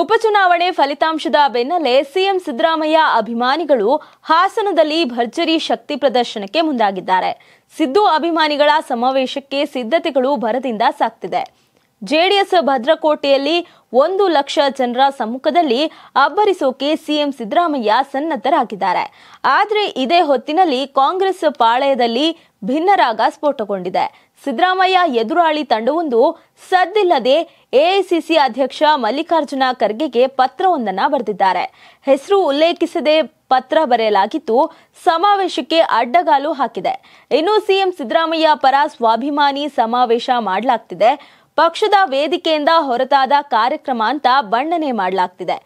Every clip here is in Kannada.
ಉಪಚುನಾವಣೆ ಫಲಿತಾಂಶದ ಬೆನ್ನಲ್ಲೇ ಸಿಎಂ ಸಿದ್ದರಾಮಯ್ಯ ಅಭಿಮಾನಿಗಳು ಹಾಸನದಲ್ಲಿ ಭರ್ಜರಿ ಶಕ್ತಿ ಪ್ರದರ್ಶನಕ್ಕೆ ಮುಂದಾಗಿದ್ದಾರೆ ಸಿದ್ದು ಅಭಿಮಾನಿಗಳ ಸಮಾವೇಶಕ್ಕೆ ಸಿದ್ಧತೆಗಳು ಭರದಿಂದ ಸಾಕ್ತಿದೆ ಜೆಡಿಎಸ್ ಭದ್ರಕೋಟೆಯಲ್ಲಿ ಒಂದು ಲಕ್ಷ ಜನರ ಸಮ್ಮುಖದಲ್ಲಿ ಅಬ್ಬರಿಸೋಕೆ ಸಿಎಂ ಸಿದ್ದರಾಮಯ್ಯ ಸನ್ನದ್ಧರಾಗಿದ್ದಾರೆ ಆದರೆ ಇದೇ ಹೊತ್ತಿನಲ್ಲಿ ಕಾಂಗ್ರೆಸ್ ಪಾಳಯದಲ್ಲಿ ಭಿನ್ನರಾಗ ಸ್ಫೋಟಗೊಂಡಿದೆ ಸಿದ್ದರಾಮಯ್ಯ ಎದುರಾಳಿ ತಂಡವೊಂದು ಸದ್ದಿಲ್ಲದೆ ಎಐಸಿಸಿ ಅಧ್ಯಕ್ಷ ಮಲ್ಲಿಕಾರ್ಜುನ ಖರ್ಗೆಗೆ ಪತ್ರವೊಂದನ್ನು ಬರೆದಿದ್ದಾರೆ ಹೆಸರು ಉಲ್ಲೇಖಿಸದೆ ಪತ್ರ ಬರೆಯಲಾಗಿದ್ದು ಸಮಾವೇಶಕ್ಕೆ ಅಡ್ಡಗಾಲು ಹಾಕಿದೆ ಇನ್ನು ಸಿಎಂ ಸಿದ್ದರಾಮಯ್ಯ ಪರ ಸ್ವಾಭಿಮಾನಿ ಸಮಾವೇಶ ಮಾಡಲಾಗ್ತಿದೆ ಪಕ್ಷದ ವೇದಿಕೆಯಿಂದ ಹೊರತಾದ ಕಾರ್ಯಕ್ರಮ ಅಂತ ಬಣ್ಣನೆ ಮಾಡಲಾಗ್ತಿದೆ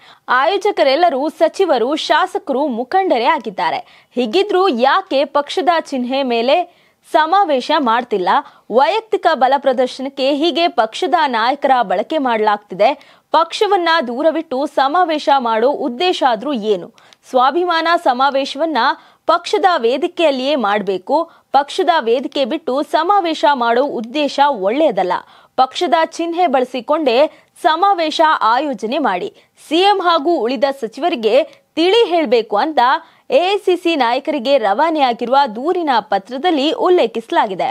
ಆಯೋಜಕರೆಲ್ಲರೂ ಸಚಿವರು ಶಾಸಕರು ಮುಖಂಡರೇ ಆಗಿದ್ದಾರೆ ಹೀಗಿದ್ರೂ ಯಾಕೆ ಪಕ್ಷದ ಚಿಹ್ನೆ ಮೇಲೆ ಸಮಾವೇಶ ಮಾಡ್ತಿಲ್ಲ ವೈಯಕ್ತಿಕ ಬಲ ಪ್ರದರ್ಶನಕ್ಕೆ ಹೀಗೆ ಪಕ್ಷದ ನಾಯಕರ ಬಳಕೆ ಮಾಡಲಾಗ್ತಿದೆ ಪಕ್ಷವನ್ನ ದೂರವಿಟ್ಟು ಸಮಾವೇಶ ಮಾಡೋ ಉದ್ದೇಶ ಆದ್ರೂ ಏನು ಸ್ವಾಭಿಮಾನ ಸಮಾವೇಶವನ್ನ ಪಕ್ಷದ ವೇದಿಕೆಯಲ್ಲಿಯೇ ಮಾಡಬೇಕು ಪಕ್ಷದ ವೇದಿಕೆ ಬಿಟ್ಟು ಸಮಾವೇಶ ಮಾಡೋ ಉದ್ದೇಶ ಒಳ್ಳೆಯದಲ್ಲ ಪಕ್ಷದ ಚಿಹ್ನೆ ಬಳಸಿಕೊಂಡೇ ಸಮಾವೇಶ ಆಯೋಜನೆ ಮಾಡಿ ಸಿಎಂ ಹಾಗೂ ಉಳಿದ ಸಚಿವರಿಗೆ ತಿಳಿ ಹೇಳಬೇಕು ಅಂತ ಎಐಸಿಸಿ ನಾಯಕರಿಗೆ ರವಾನೆಯಾಗಿರುವ ದೂರಿನ ಪತ್ರದಲ್ಲಿ ಉಲ್ಲೇಖಿಸಲಾಗಿದೆ